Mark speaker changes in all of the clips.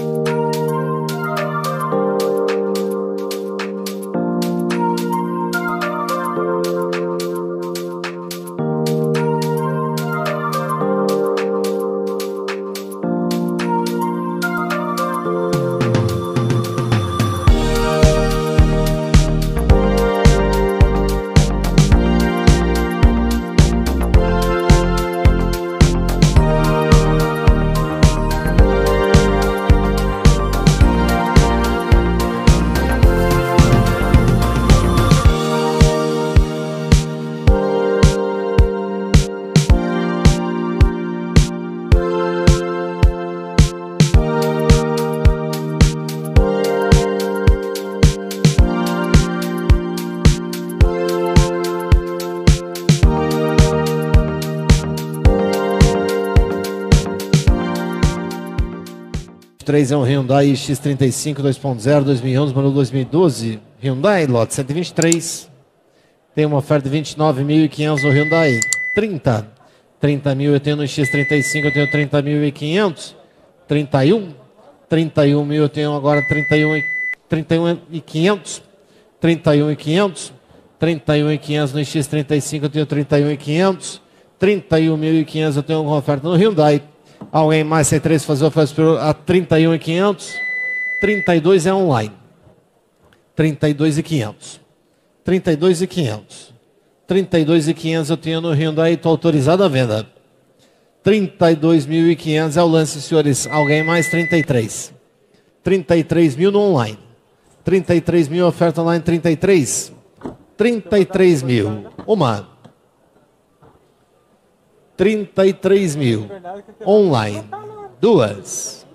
Speaker 1: Thank you. 2023 é um Hyundai X35 2.0 2011, modelo 2012. Hyundai, lote 123. Tem uma oferta de 29.500 no Hyundai. 30. 30 mil eu tenho no X35, eu tenho 30.500. 31. 31 mil eu tenho agora 31 31.500. 31.500. 31.500 no X35 eu tenho 31.500. 31.500 eu tenho uma oferta no Hyundai. Alguém mais sem três fazer oferta superior a 31,500? 32 é online. 32,500. 32,500. 32,500 eu tenho no Hyundai, estou autorizado a venda. 32.500 é o lance, senhores. Alguém mais? 33. 33 mil no online. 33 mil oferta online, 33. 33 mil. Uma. 33 mil. Online, duas.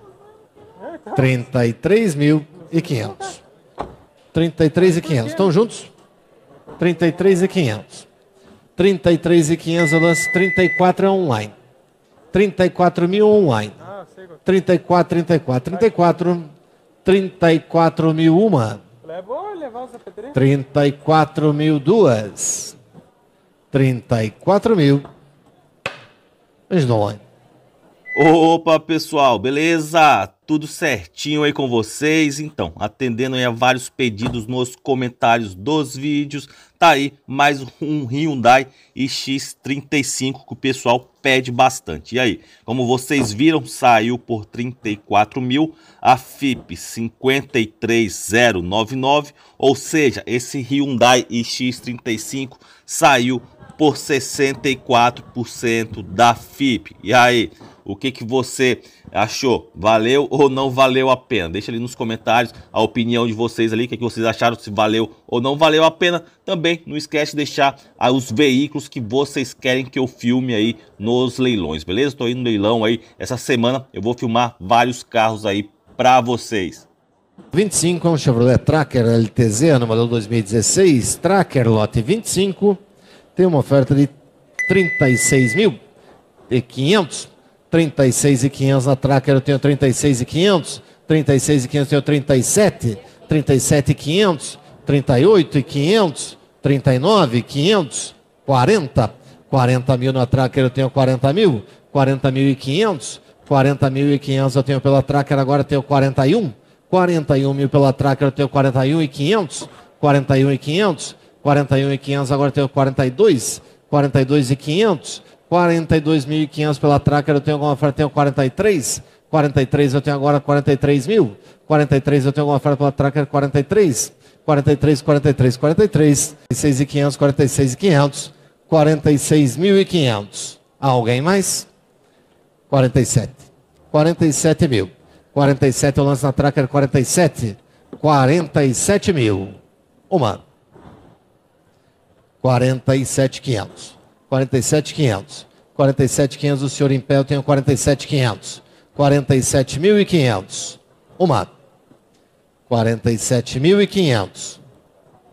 Speaker 1: 33 mil e 500. 33 e 500. Estão juntos? 33 e 500. 33 e 500 eu lanço 34 é online. 34 mil online. 34, 34, 34. 34 mil uma. 34 mil duas. 34 mil
Speaker 2: Opa, pessoal, beleza? Tudo certinho aí com vocês? Então, atendendo a vários pedidos nos comentários dos vídeos, tá aí mais um Hyundai iX35 que o pessoal pede bastante. E aí, como vocês viram, saiu por 34 mil a FIP 53099, ou seja, esse Hyundai iX35 saiu por 64% da FIP. E aí, o que, que você achou? Valeu ou não valeu a pena? Deixa ali nos comentários a opinião de vocês ali, o que, que vocês acharam, se valeu ou não valeu a pena. Também não esquece de deixar ah, os veículos que vocês querem que eu filme aí nos leilões, beleza? Estou indo no leilão aí essa semana, eu vou filmar vários carros aí para vocês.
Speaker 1: 25 é um Chevrolet Tracker LTZ, ano modelo 2016, Tracker lote 25. Tem uma oferta de 36 mil e 500. 36 e 500 na Tracker eu tenho 36 e 500. 36 e 500 eu tenho 37. 37 e 500. 38 e 500. 39 e 500. 40. 40 mil na Tracker eu tenho 40 mil. 40 mil e 500. 40 mil e 500 eu tenho pela Tracker, agora tenho 41. 41 mil pela Tracker, eu tenho 41 e 500. 41 e 500. 41 e 500, agora tenho 42, 42 e 500, 42.500 pela Tracker, eu tenho alguma oferta, tenho 43, 43 eu tenho agora 43 mil, 43 eu tenho alguma oferta pela Tracker, 43, 43, 43, 43, 46 e 500, 46 e 500, 46.500. Alguém mais? 47. 47 mil. 47 eu lanço na Tracker, 47. 47 mil. Uma. 47,500. 47,500. 47,500 o senhor em pé, eu tenho 47,500. 47.500. Uma. 47.500.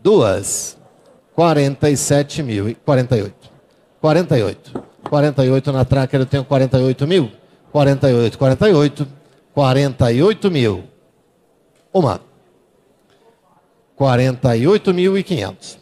Speaker 1: Duas. e 48. 48. 48 na tracker eu tenho 48 mil. 48, 48. 48 mil. Uma. 48.500.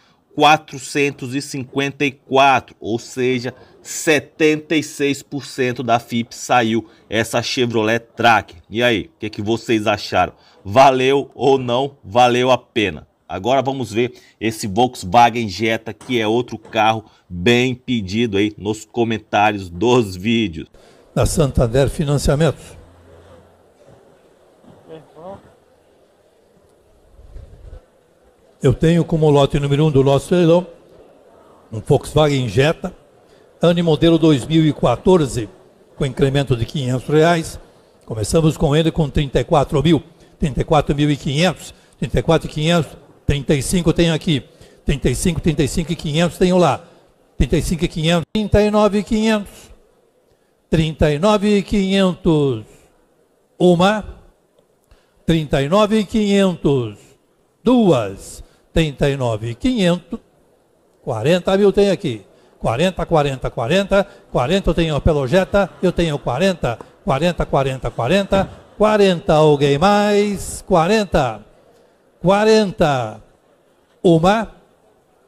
Speaker 2: 454, ou seja, 76% da FIP saiu essa Chevrolet Track. E aí, o que, é que vocês acharam? Valeu ou não valeu a pena? Agora vamos ver esse Volkswagen Jetta, que é outro carro bem pedido aí nos comentários dos vídeos. Na
Speaker 3: Santander Financiamentos Eu tenho como lote número 1 um do nosso leilão um Volkswagen Jetta, ano e modelo 2014, com incremento de 500 reais. Começamos com ele com 34 mil, 34.500, 34.500, 35 tenho aqui, 35, 35 e 500 tenho lá, 35 e 500, 39 500, 39 500, uma, 39 500, duas, 39,500. 40 mil tem aqui. 40, 40, 40. 40 eu tenho pelo Jetta, eu tenho 40. 40, 40, 40. 40, alguém mais? 40. 40. Uma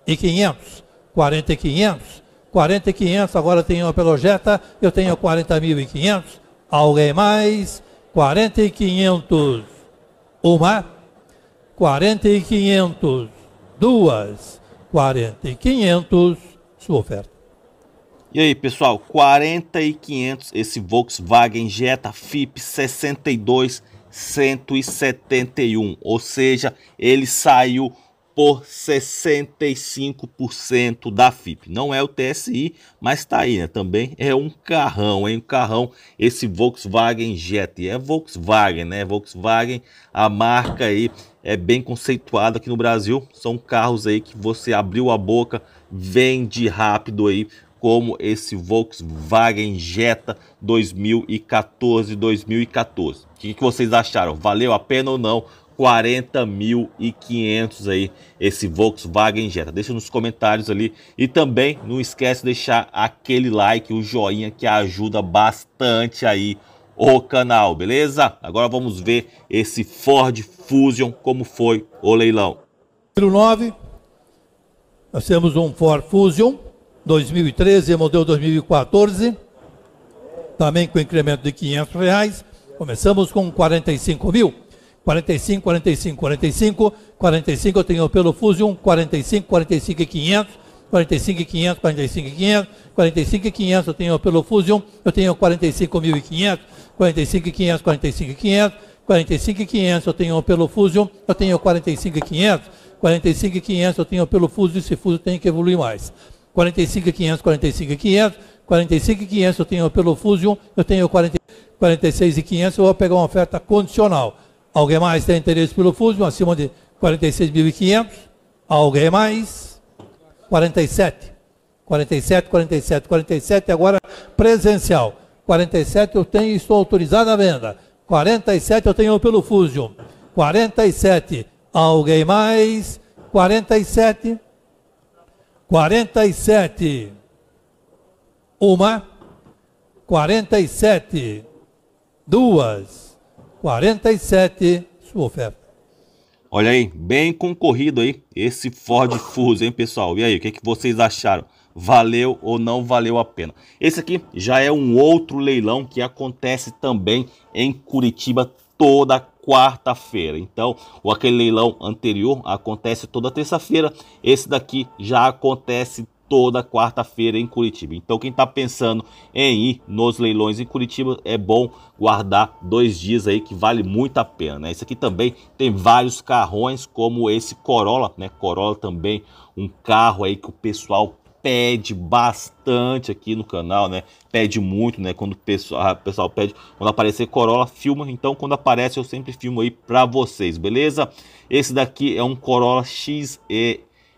Speaker 3: e 500. 40 e 500. 40 e 500, agora tenho pelo Jetta, eu tenho 40 40.500. Alguém mais? 40 e 500. Uma
Speaker 2: quarenta e
Speaker 3: quinhentos. Duas, quarenta e quinhentos, sua oferta.
Speaker 2: E aí, pessoal, 40 e 500 esse Volkswagen Jetta FIP 62 171, ou seja, ele saiu por 65% da FIP. Não é o TSI, mas está aí, né? Também é um carrão, é um carrão. Esse Volkswagen Jet é Volkswagen, né? Volkswagen, a marca aí é bem conceituada aqui no Brasil. São carros aí que você abriu a boca, vende rápido aí, como esse Volkswagen Jetta 2014-2014. O que, que vocês acharam? Valeu a pena ou não? 40.500 aí esse Volkswagen Jetta. Deixa nos comentários ali e também não esquece de deixar aquele like, o joinha que ajuda bastante aí o canal, beleza? Agora vamos ver esse Ford Fusion como foi o leilão.
Speaker 3: Número 9, nós temos um Ford Fusion 2013, modelo 2014, também com incremento de 500 reais. Começamos com 45 mil. 45, 45, 45, 45 eu tenho pelo Fusion, 45, 45 e 500, 45 e 500, 45 e 500, 45 e 500 eu tenho pelo Fusion, eu tenho 45.500, 45 e 500, 45 e 500, 45 e 500 eu tenho pelo Fusion, eu tenho 45 e 500, 45 e 500 eu tenho pelo Fusion, esse Fusion tem que evoluir mais. 45 e 500, 45 e 500, 45 e 500 eu tenho pelo Fusion, eu tenho 40, 46 e 500, eu vou pegar uma oferta condicional. Alguém mais tem interesse pelo Fusion? Acima de 46.500? Alguém mais? 47. 47, 47, 47. Agora presencial. 47 eu tenho e estou autorizado à venda. 47 eu tenho pelo Fusion. 47. Alguém mais? 47. 47. Uma. 47. Duas. 47, sua oferta.
Speaker 2: Olha aí, bem concorrido aí esse Ford Fuso, hein, pessoal? E aí, o que, que vocês acharam? Valeu ou não valeu a pena? Esse aqui já é um outro leilão que acontece também em Curitiba toda quarta-feira. Então, o aquele leilão anterior acontece toda terça-feira, esse daqui já acontece toda quarta-feira em Curitiba. Então, quem está pensando em ir nos leilões em Curitiba, é bom guardar dois dias aí que vale muito a pena. Né? Esse aqui também tem vários carrões, como esse Corolla, né? Corolla também, um carro aí que o pessoal pede bastante aqui no canal, né? Pede muito, né? Quando o pessoal, o pessoal pede, quando aparecer Corolla, filma. Então, quando aparece, eu sempre filmo aí para vocês, beleza? Esse daqui é um Corolla XE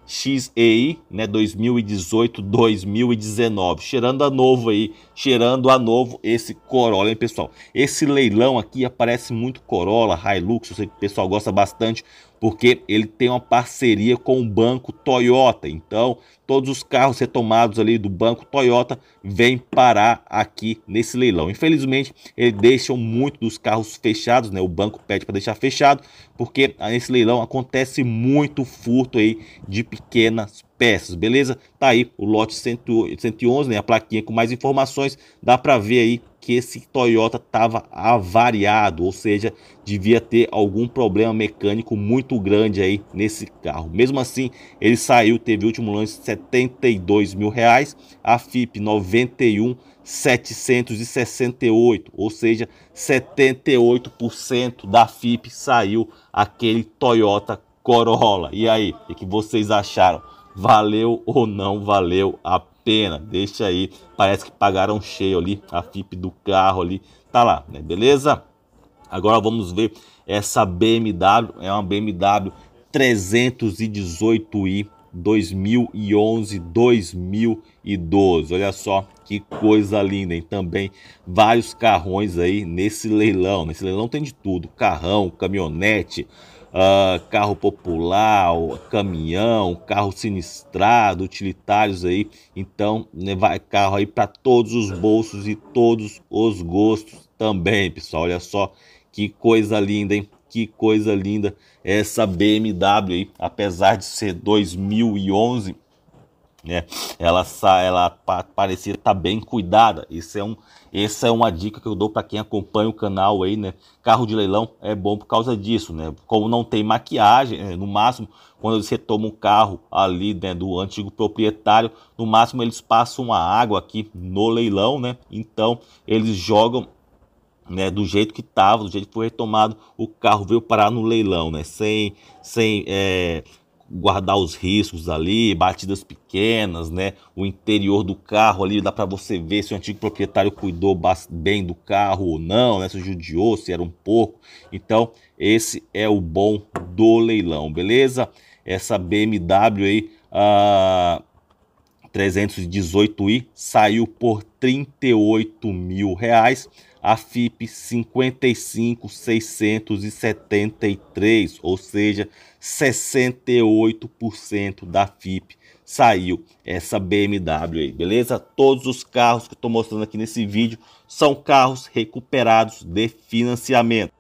Speaker 2: XEI, né, 2018, 2019, cheirando a novo aí, cheirando a novo esse Corolla, hein, pessoal. Esse leilão aqui aparece muito Corolla, Hilux, eu sei que o pessoal gosta bastante porque ele tem uma parceria com o banco Toyota. Então, todos os carros retomados ali do banco Toyota vêm parar aqui nesse leilão. Infelizmente, ele deixa muito dos carros fechados, né? O banco pede para deixar fechado, porque nesse leilão acontece muito furto aí de pequenas peças, beleza? Tá aí o lote 111, né? A plaquinha com mais informações, dá para ver aí que esse Toyota estava avariado, ou seja, devia ter algum problema mecânico muito grande aí nesse carro. Mesmo assim, ele saiu, teve o último lance de 72 mil reais, a FIP 91 768, ou seja, 78% da FIP saiu aquele Toyota Corolla. E aí, o que vocês acharam? valeu ou não valeu a pena. Deixa aí, parece que pagaram cheio ali a FIP do carro ali, tá lá, né? Beleza? Agora vamos ver essa BMW, é uma BMW 318i 2011, 2012. Olha só que coisa linda, hein? Também vários carrões aí nesse leilão. Nesse né? leilão tem de tudo: carrão, caminhonete, uh, carro popular, caminhão, carro sinistrado, utilitários aí. Então, né, vai carro aí para todos os bolsos e todos os gostos também, pessoal. Olha só que coisa linda, hein? Que coisa linda essa BMW aí, apesar de ser 2011 né? Ela, ela parecia estar tá bem cuidada. Isso é um, essa é uma dica que eu dou para quem acompanha o canal aí, né? Carro de leilão é bom por causa disso, né? Como não tem maquiagem, né? no máximo quando você toma um carro ali né, do antigo proprietário, no máximo eles passam uma água aqui no leilão, né? Então eles jogam né, do jeito que estava, do jeito que foi retomado, o carro veio parar no leilão, né, sem, sem é, guardar os riscos ali, batidas pequenas, né? O interior do carro ali dá para você ver se o antigo proprietário cuidou bem do carro ou não, né? Se judiou, se era um pouco. Então, esse é o bom do leilão, beleza? Essa BMW aí, ah, 318i saiu por 38 mil reais. A FIP 55,673, ou seja, 68% da FIP saiu essa BMW aí, beleza? Todos os carros que estou mostrando aqui nesse vídeo são carros recuperados de financiamento.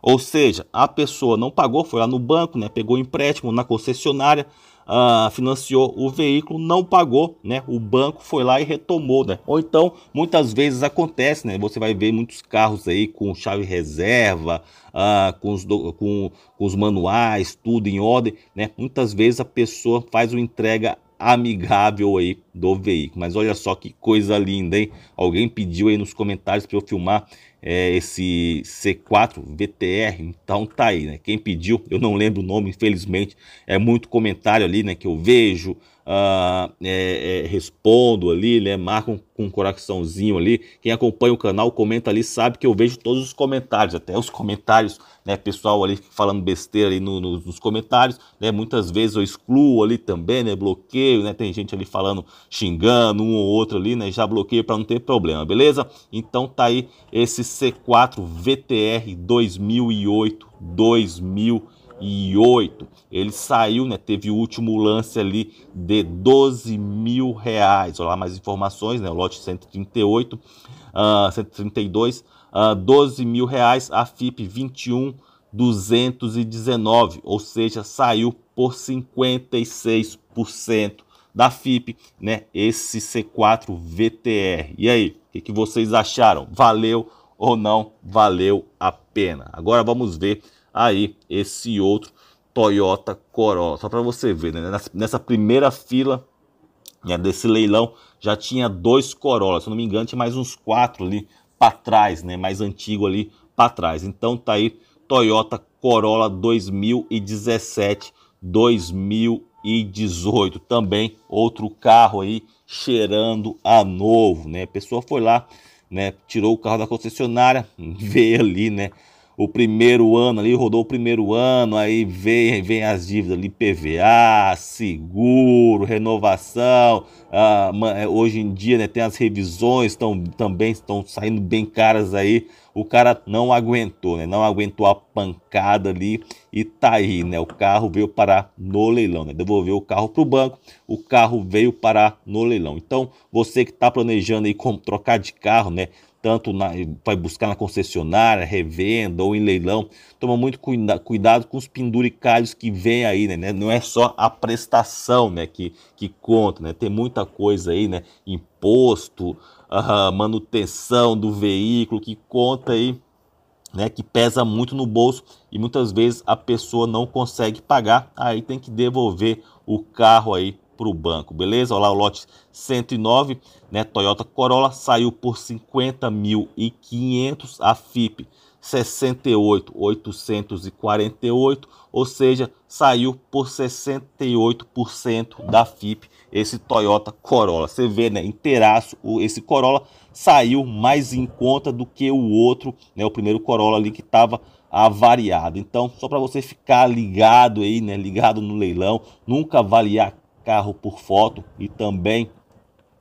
Speaker 2: Ou seja, a pessoa não pagou, foi lá no banco, né, pegou empréstimo na concessionária, ah, financiou o veículo, não pagou, né? O banco foi lá e retomou, né? Ou então, muitas vezes acontece, né? Você vai ver muitos carros aí com chave reserva, a ah, com, os do, com, com os manuais, tudo em ordem, né? Muitas vezes a pessoa faz uma entrega amigável aí do veículo. Mas olha só que coisa linda, hein? Alguém pediu aí nos comentários para eu filmar é, esse C4 VTR, então tá aí, né? Quem pediu, eu não lembro o nome, infelizmente, é muito comentário ali, né, que eu vejo, ah, é, é, respondo ali, né? Marco com um, um coraçãozinho ali. Quem acompanha o canal, comenta ali, sabe que eu vejo todos os comentários, até os comentários, né? Pessoal ali falando besteira ali no, no, nos comentários, né? Muitas vezes eu excluo ali também, né? Bloqueio, né? Tem gente ali falando, xingando um ou outro ali, né? Já bloqueio para não ter problema, beleza? Então tá aí esse C4 VTR 2008 2008 2008. Ele saiu, né? Teve o último lance ali de 12 mil reais. Olha lá mais informações, né? O lote 138, uh, 132, uh, 12 mil reais. A FIP 21, 219. Ou seja, saiu por 56% da FIP, né? Esse C4 VTR. E aí, o que, que vocês acharam? Valeu ou não valeu a pena? Agora vamos ver aí esse outro Toyota Corolla. Só para você ver, né? nessa primeira fila né, desse leilão já tinha dois Corolla. Se eu não me engano, tinha mais uns quatro ali para trás, né? mais antigo ali para trás. Então tá aí Toyota Corolla 2017, 2018. Também outro carro aí cheirando a novo, né? A pessoa foi lá, né, tirou o carro da concessionária, veio ali, né, o primeiro ano ali, rodou o primeiro ano, aí vem, vem as dívidas ali, PVA, seguro, renovação. Ah, é, hoje em dia né, tem as revisões, tão, também estão saindo bem caras aí. O cara não aguentou, né? Não aguentou a pancada ali e tá aí, né? O carro veio parar no leilão, né? Devolveu o carro para o banco, o carro veio parar no leilão. Então, você que está planejando aí como trocar de carro, né? tanto vai buscar na concessionária, revenda ou em leilão. Toma muito cuida, cuidado com os penduricalhos que vem aí, né? né? Não é só a prestação, né, que, que conta, né? Tem muita coisa aí, né? Imposto, uh, manutenção do veículo que conta aí, né? Que pesa muito no bolso e muitas vezes a pessoa não consegue pagar, aí tem que devolver o carro aí para o banco, beleza? Olha lá o lote 109, né? Toyota Corolla saiu por 50.500, a FIP 68.848, ou seja, saiu por 68% da FIP esse Toyota Corolla. Você vê, né, inteiraço, esse Corolla saiu mais em conta do que o outro, né, o primeiro Corolla ali que estava avariado. Então, só para você ficar ligado aí, né, ligado no leilão, nunca avaliar carro por foto e também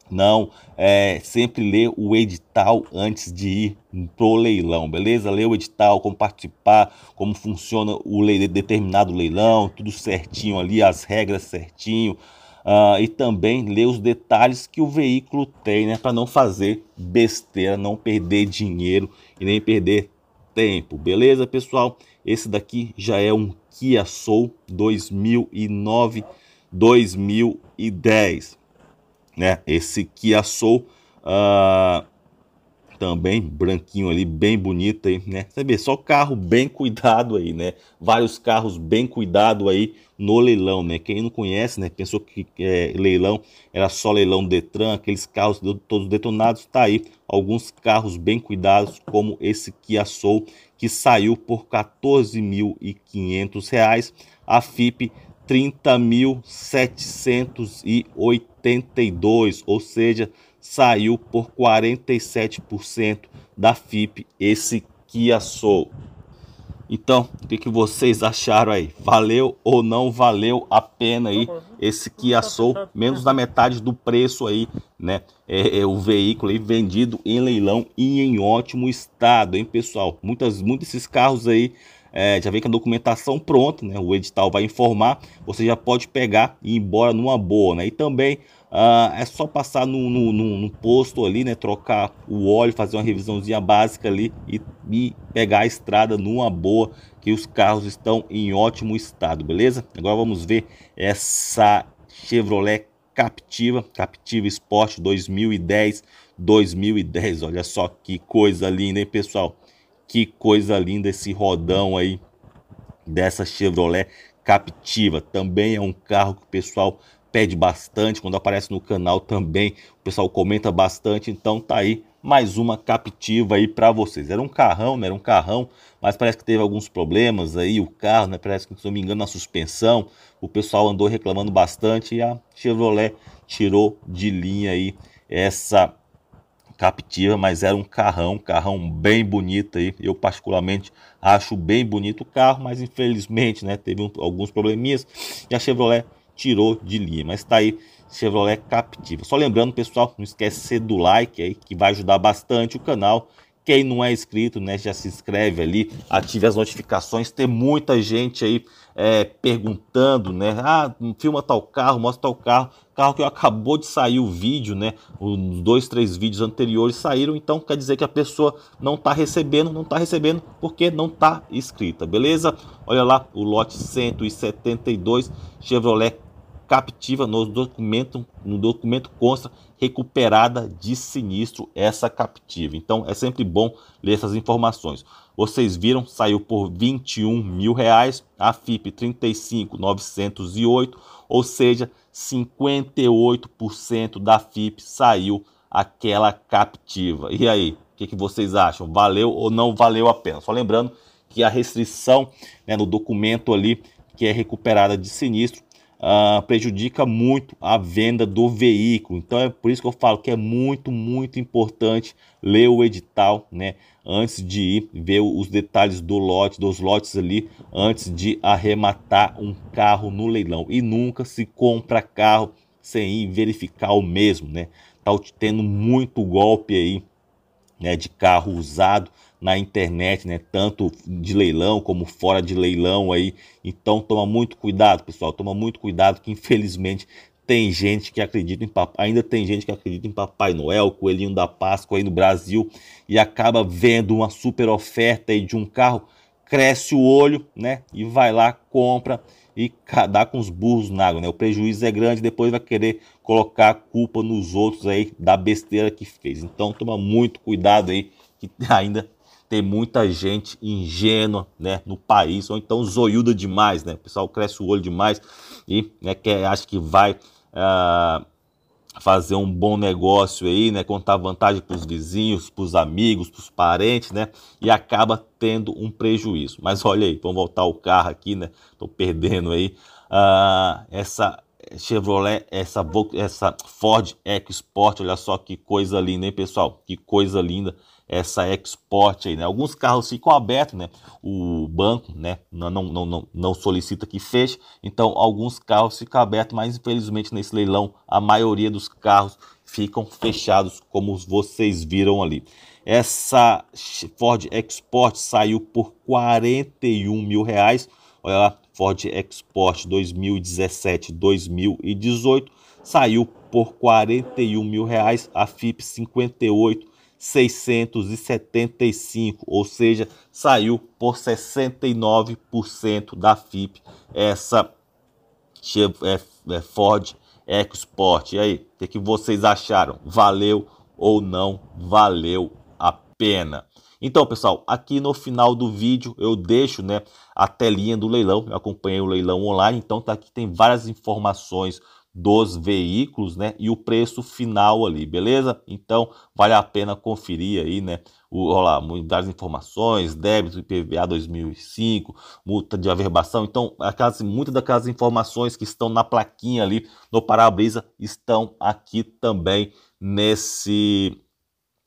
Speaker 2: não é, sempre ler o edital antes de ir pro leilão, beleza? Ler o edital, como participar, como funciona o leilão, determinado leilão, tudo certinho ali, as regras certinho. Uh, e também ler os detalhes que o veículo tem, né? Para não fazer besteira, não perder dinheiro e nem perder tempo, beleza, pessoal? Esse daqui já é um Kia Soul 2009 2010. Né? Esse Kia assou, uh, ah, também branquinho ali, bem bonito aí, né? Você vê, só carro bem cuidado aí, né? Vários carros bem cuidado aí no leilão, né? Quem não conhece, né? Pensou que é, leilão era só leilão Detran, aqueles carros todos detonados, tá aí alguns carros bem cuidados, como esse Kia assou, que saiu por R$ reais, A FIP 30.782, ou seja, saiu por 47% da FIP esse Kia Soul. Então, o que, que, vocês acharam aí? Valeu ou não valeu a pena aí esse Kia Soul? Menos da metade do preço aí, né? É, é o veículo aí vendido em leilão e em ótimo estado, hein, pessoal? Muitas, muitos desses carros aí é, já vem com a documentação pronta, né? O edital vai informar, você já pode pegar e ir embora numa boa, né? E também ah, é só passar no, no, no, no, posto ali, né? Trocar o óleo, fazer uma revisãozinha básica ali e, e pegar a estrada numa boa, que os carros estão em ótimo estado, beleza? Agora vamos ver essa Chevrolet Captiva, Captiva Sport 2010, 2010. Olha só que coisa linda, hein, pessoal? Que coisa linda esse rodão aí dessa Chevrolet Captiva. Também é um carro que o pessoal pede bastante, quando aparece no canal também, o pessoal comenta bastante, então tá aí mais uma captiva aí para vocês. Era um carrão, né? Era um carrão, mas parece que teve alguns problemas aí o carro, né? Parece que se não me engano na suspensão, o pessoal andou reclamando bastante e a Chevrolet tirou de linha aí essa Captiva, mas era um carrão, um carrão bem bonito aí. Eu particularmente acho bem bonito o carro, mas infelizmente, né, teve um, alguns probleminhas e a Chevrolet tirou de linha. Mas está aí Chevrolet Captiva. Só lembrando, pessoal, não esquece do like aí que vai ajudar bastante o canal quem não é inscrito, né, já se inscreve ali, ative as notificações. Tem muita gente aí é, perguntando, né? Ah, filma tal carro, mostra tal carro. Carro que acabou de sair o vídeo, né? Os dois, três vídeos anteriores saíram, então quer dizer que a pessoa não está recebendo, não está recebendo porque não está inscrita, beleza? Olha lá, o lote 172 Chevrolet captiva no documento, no documento consta recuperada de sinistro essa captiva. Então é sempre bom ler essas informações. Vocês viram, saiu por 21 mil reais, a FIP 35,908, ou seja, 58% da FIP saiu aquela captiva. E aí, o que, que, vocês acham? Valeu ou não valeu a pena? Só lembrando que a restrição né, no documento ali que é recuperada de sinistro ah, prejudica muito a venda do veículo. Então é por isso que eu falo que é muito, muito importante ler o edital, né? Antes de ir ver os detalhes do lote, dos lotes ali, antes de arrematar um carro no leilão. E nunca se compra carro sem ir verificar o mesmo, né? Tá tendo muito golpe aí, né? De carro usado na internet, né? Tanto de leilão como fora de leilão aí. Então toma muito cuidado, pessoal. Toma muito cuidado que infelizmente tem gente que acredita em papai, ainda tem gente que acredita em Papai Noel, Coelhinho da Páscoa aí no Brasil e acaba vendo uma super oferta aí de um carro, cresce o olho, né? E vai lá, compra e dá com os burros na água, né? O prejuízo é grande, depois vai querer colocar a culpa nos outros aí da besteira que fez. Então toma muito cuidado aí que ainda tem muita gente ingênua, né, no país, ou então zoiuda demais, né, o pessoal cresce o olho demais e, né, quer, acha que vai uh, fazer um bom negócio aí, né, contar vantagem para os vizinhos, para os amigos, para os parentes, né, e acaba tendo um prejuízo. Mas olha aí, vamos voltar o carro aqui, né, tô perdendo aí, uh, essa Chevrolet, essa, Ford essa Ford EcoSport, olha só que coisa linda, hein, pessoal? Que coisa linda essa export aí, né? Alguns carros ficam abertos, né? O banco, né? Não, não, não, não solicita que feche, então alguns carros ficam abertos, mas infelizmente nesse leilão a maioria dos carros ficam fechados, como vocês viram ali. Essa Ford Export saiu por 41 mil reais. Olha lá, Ford Export 2017-2018 saiu por 41 mil reais. A FIP 58 675, ou seja, saiu por 69% da FIP essa é, é Ford EcoSport. E aí, o que vocês acharam? Valeu ou não valeu a pena? Então, pessoal, aqui no final do vídeo eu deixo né, a telinha do leilão. Eu acompanhei o leilão online, então tá aqui tem várias informações dos veículos, né? E o preço final ali, beleza? Então vale a pena conferir aí, né? O, olha lá, muitas informações, débito IPVA 2005, multa de averbação. Então, aquelas, muitas daquelas informações que estão na plaquinha ali no para-brisa estão aqui também nesse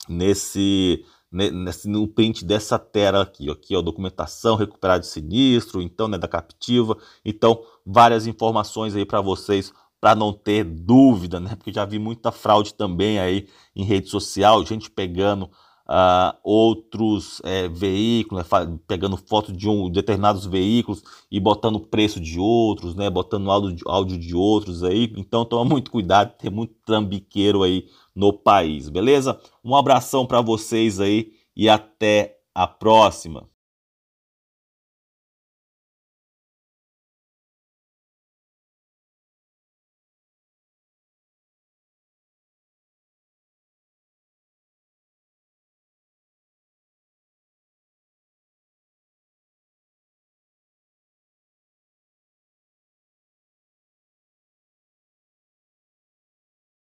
Speaker 2: nesse nesse, no print dessa tela aqui, aqui ó, documentação recuperada de sinistro, então, né, da captiva, então, várias informações aí para vocês para não ter dúvida, né? Porque já vi muita fraude também aí em rede social, gente pegando uh, outros é, veículos, né? pegando foto de um determinados veículos e botando preço de outros, né? Botando áudio de, áudio de outros aí. Então toma muito cuidado, tem muito trambiqueiro aí no país, beleza? Um abração para vocês aí e até a próxima.